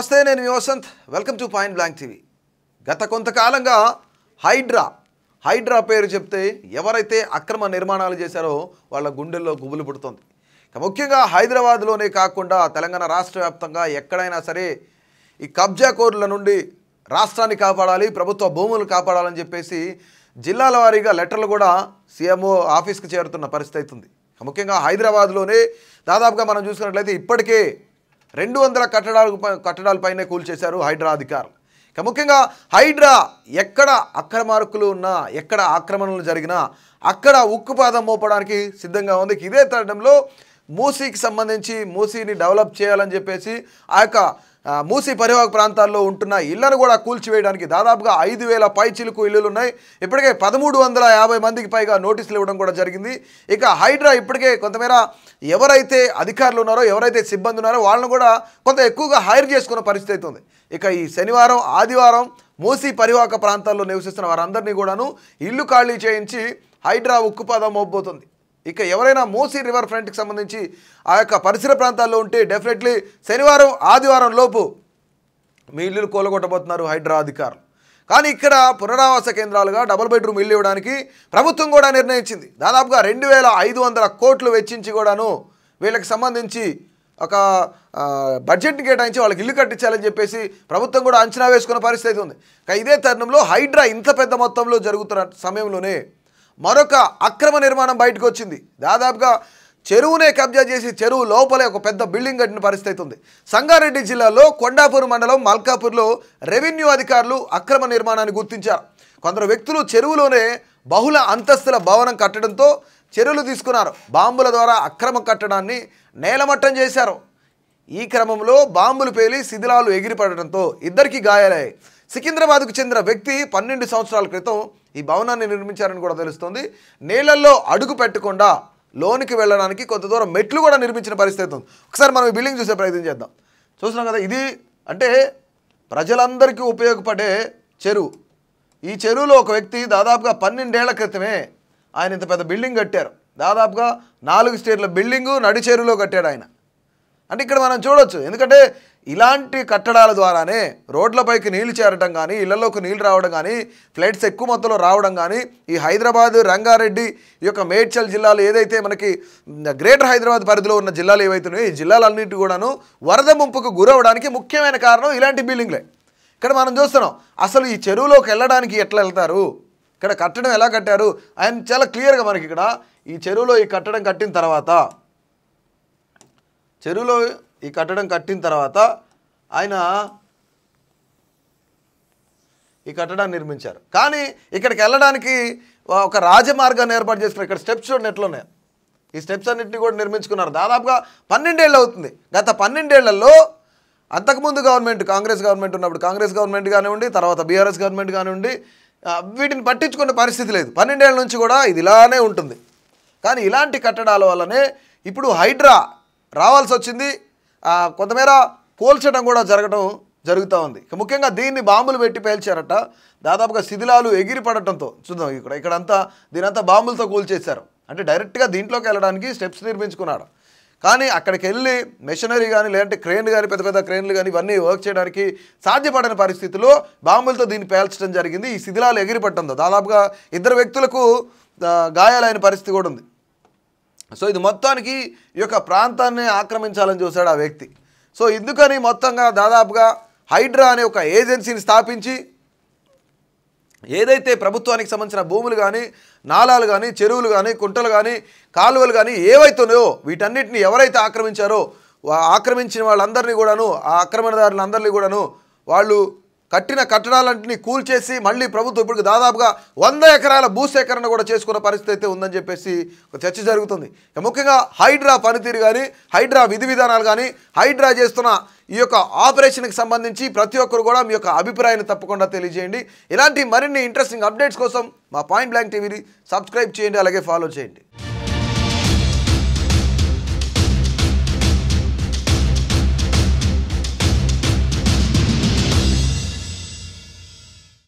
నమస్తే నేను మీ Vasant welcome to point blank TV గత కొంతకాలంగా హైడ్రా హైడ్రా పేరు చెప్తే ఎవరైతే అక్రమ నిర్మాణాలు చేశారో వాళ్ళ గుండెల్లో గుబులు పుడుతుంది ముఖ్యంగా హైదరాబాద్లోనే కాకుండా తెలంగాణ రాష్ట్ర వ్యాప్తంగా ఎక్కడైనా సరే ఈ కబ్జా కోర్ల నుండి రాష్ట్రాన్ని కాపాడాలి ప్రభుత్వ భూములు కాపాడాలని చెప్పేసి జిల్లాల వారీగా లెటర్లు కూడా సీఎంఓ ఆఫీస్కి చేరుతున్న పరిస్థితి అవుతుంది ముఖ్యంగా హైదరాబాద్లోనే దాదాపుగా మనం చూసుకున్నట్లయితే ఇప్పటికే రెండు వందల కట్టడాలు కట్టడాలపైనే కూల్చేశారు హైడ్రా అధికారులు ఇక ముఖ్యంగా హైడ్రా ఎక్కడ అక్రమార్కులు ఉన్నా ఎక్కడ ఆక్రమణలు జరిగినా అక్కడ ఉక్కుపాదం మోపడానికి సిద్ధంగా ఉంది ఇదే తరుణంలో మూసీకి సంబంధించి మూసీని డెవలప్ చేయాలని చెప్పేసి ఆ యొక్క మూసీ పరివాహక ప్రాంతాల్లో ఉంటున్న ఇళ్లను కూడా కూల్చివేయడానికి దాదాపుగా ఐదు వేల పైచిలుకు ఇల్లులు ఉన్నాయి ఇప్పటికే పదమూడు వందల యాభై మందికి పైగా నోటీసులు ఇవ్వడం కూడా జరిగింది ఇక హైడ్రా ఇప్పటికే కొంతమేర ఎవరైతే అధికారులు ఉన్నారో ఎవరైతే సిబ్బంది ఉన్నారో వాళ్ళను కూడా కొంత ఎక్కువగా హైర్ చేసుకున్న పరిస్థితి అవుతుంది ఇక ఈ శనివారం ఆదివారం మూసీ పరివాహక ప్రాంతాల్లో నివసిస్తున్న వారందరినీ కూడాను ఇల్లు ఖాళీ చేయించి హైడ్రా ఉక్కుపాదం మోపబోతుంది ఇక ఎవరైనా మూసీ రివర్ ఫ్రంట్కి సంబంధించి ఆ యొక్క పరిసర ప్రాంతాల్లో ఉంటే డెఫినెట్లీ శనివారం ఆదివారం లోపు మీ ఇల్లు కోలగొట్టబోతున్నారు హైడ్రా అధికారులు కానీ ఇక్కడ పునరావాస కేంద్రాలుగా డబుల్ బెడ్రూమ్ ఇల్లు ఇవ్వడానికి ప్రభుత్వం కూడా నిర్ణయించింది దాదాపుగా రెండు వేల ఐదు వందల కోట్లు వెచ్చించి కూడాను వీళ్ళకి సంబంధించి ఒక బడ్జెట్ని కేటాయించి వాళ్ళకి ఇల్లు కట్టించాలని చెప్పేసి ప్రభుత్వం కూడా అంచనా వేసుకున్న పరిస్థితి ఉంది ఇదే తరుణంలో హైడ్రా ఇంత పెద్ద మొత్తంలో జరుగుతున్న సమయంలోనే మరొక అక్రమ నిర్మాణం బయటకు వచ్చింది దాదాపుగా చెరువునే కబ్జా చేసి చెరువు లోపలే ఒక పెద్ద బిల్డింగ్ కట్టిన పరిస్థితి ఉంది సంగారెడ్డి జిల్లాలో కొండాపూర్ మండలం మల్కాపూర్లో రెవెన్యూ అధికారులు అక్రమ నిర్మాణాన్ని గుర్తించారు కొందరు వ్యక్తులు చెరువులోనే బహుళ అంతస్తుల భవనం కట్టడంతో చెరువులు తీసుకున్నారు బాంబుల ద్వారా అక్రమ కట్టడాన్ని నేలమట్టం చేశారు ఈ క్రమంలో బాంబులు పేలి శిథిలాలు ఎగిరిపడటంతో ఇద్దరికి గాయాలయ్యాయి సికింద్రాబాద్కు చెందిన వ్యక్తి పన్నెండు సంవత్సరాల క్రితం ఈ భవనాన్ని నిర్మించారని కూడా తెలుస్తుంది నేలల్లో అడుగు పెట్టకుండా లోనికి వెళ్ళడానికి కొంత దూరం మెట్లు కూడా నిర్మించిన పరిస్థితి ఉంది ఒకసారి మనం ఈ బిల్డింగ్ చూసే ప్రయత్నం చేద్దాం చూస్తున్నాం కదా ఇది అంటే ప్రజలందరికీ ఉపయోగపడే చెరువు ఈ చెరువులో ఒక వ్యక్తి దాదాపుగా పన్నెండేళ్ల క్రితమే ఆయన ఇంత పెద్ద బిల్డింగ్ కట్టారు దాదాపుగా నాలుగు స్టేట్ల బిల్డింగు నడిచెరువులో కట్టాడు ఆయన అంటే ఇక్కడ మనం చూడొచ్చు ఎందుకంటే ఇలాంటి కట్టడాల ద్వారానే రోడ్లపైకి నీళ్లు చేరడం కానీ ఇళ్లలోకి నీళ్లు రావడం కానీ ఫ్లైట్స్ ఎక్కువ మొత్తంలో రావడం కానీ ఈ హైదరాబాద్ రంగారెడ్డి ఈ యొక్క మేడ్చల్ జిల్లాలు ఏదైతే మనకి గ్రేటర్ హైదరాబాద్ పరిధిలో ఉన్న జిల్లాలు ఏవైతున్నాయో ఈ జిల్లాలన్నింటి కూడాను వరద ముంపుకు గురవడానికి ముఖ్యమైన కారణం ఇలాంటి బిల్డింగ్లే ఇక్కడ మనం చూస్తున్నాం అసలు ఈ చెరువులోకి వెళ్ళడానికి ఎట్లా వెళ్తారు ఇక్కడ కట్టడం ఎలా కట్టారు అండ్ చాలా క్లియర్గా మనకి ఇక్కడ ఈ చెరువులో ఈ కట్టడం కట్టిన తర్వాత చెరువులో ఈ కట్టడం కట్టిన తర్వాత ఆయన ఈ కట్టడాన్ని నిర్మించారు కానీ ఇక్కడికి వెళ్ళడానికి ఒక రాజమార్గాన్ని ఏర్పాటు చేసుకున్న ఇక్కడ స్టెప్స్ చూడండి ఈ స్టెప్స్ అన్నింటినీ కూడా నిర్మించుకున్నారు దాదాపుగా పన్నెండేళ్ళు అవుతుంది గత పన్నెండేళ్లలో అంతకుముందు గవర్నమెంట్ కాంగ్రెస్ గవర్నమెంట్ ఉన్నప్పుడు కాంగ్రెస్ గవర్నమెంట్ కానివ్వండి తర్వాత బీఆర్ఎస్ గవర్నమెంట్ కానివ్వండి వీటిని పట్టించుకునే పరిస్థితి లేదు పన్నెండేళ్ల నుంచి కూడా ఇది ఇలానే ఉంటుంది కానీ ఇలాంటి కట్టడాల వల్లనే ఇప్పుడు హైడ్రా రావాల్సి వచ్చింది కొంతమేర పోల్చడం కూడా జరగడం జరుగుతూ ఉంది ముఖ్యంగా దీన్ని బాంబులు పెట్టి పేల్చారట దాదాపుగా శిథిలాలు ఎగిరిపడటంతో చూద్దాం ఇక్కడ ఇక్కడంతా దీనంతా బాంబులతో కూల్చేశారు అంటే డైరెక్ట్గా దీంట్లోకి వెళ్ళడానికి స్టెప్స్ నిర్మించుకున్నాడు కానీ అక్కడికి వెళ్ళి మెషనరీ కానీ లేదంటే క్రేన్ కానీ పెద్ద పెద్ద క్రేన్లు కానీ ఇవన్నీ వర్క్ చేయడానికి సాధ్యపడని పరిస్థితుల్లో బాంబులతో దీన్ని పేల్చడం జరిగింది ఈ శిథిలాలు ఎగిరిపట్టడంతో దాదాపుగా ఇద్దరు వ్యక్తులకు గాయాలైన పరిస్థితి కూడా ఉంది సో ఇది మొత్తానికి ఈ యొక్క ప్రాంతాన్ని ఆక్రమించాలని చూశాడు ఆ వ్యక్తి సో ఎందుకని మొత్తంగా దాదాపుగా హైడ్రా అనే ఒక ఏజెన్సీని స్థాపించి ఏదైతే ప్రభుత్వానికి సంబంధించిన భూములు కానీ నాళాలు కానీ చెరువులు కానీ కుంటలు కానీ కాలువలు కానీ ఏవైతున్నాయో వీటన్నిటిని ఎవరైతే ఆక్రమించారో ఆక్రమించిన వాళ్ళందరినీ కూడాను ఆ ఆక్రమణదారులందరినీ కూడాను వాళ్ళు కట్టిన కట్టడాలన్నింటినీ కూల్చేసి మళ్ళీ ప్రభుత్వం ఇప్పుడు దాదాపుగా వంద ఎకరాల భూసేకరణ కూడా చేసుకున్న పరిస్థితి అయితే ఉందని చెప్పేసి చర్చ జరుగుతుంది ముఖ్యంగా హైడ్రా పనితీరు కానీ హైడ్రా విధి విధానాలు కానీ హైడ్రా చేస్తున్న ఈ యొక్క ఆపరేషన్కి సంబంధించి ప్రతి ఒక్కరు కూడా మీ యొక్క అభిప్రాయాన్ని తప్పకుండా తెలియజేయండి ఇలాంటి మరిన్ని ఇంట్రెస్టింగ్ అప్డేట్స్ కోసం మా పాయింట్ బ్లాంక్ టీవీని సబ్స్క్రైబ్ చేయండి అలాగే ఫాలో చేయండి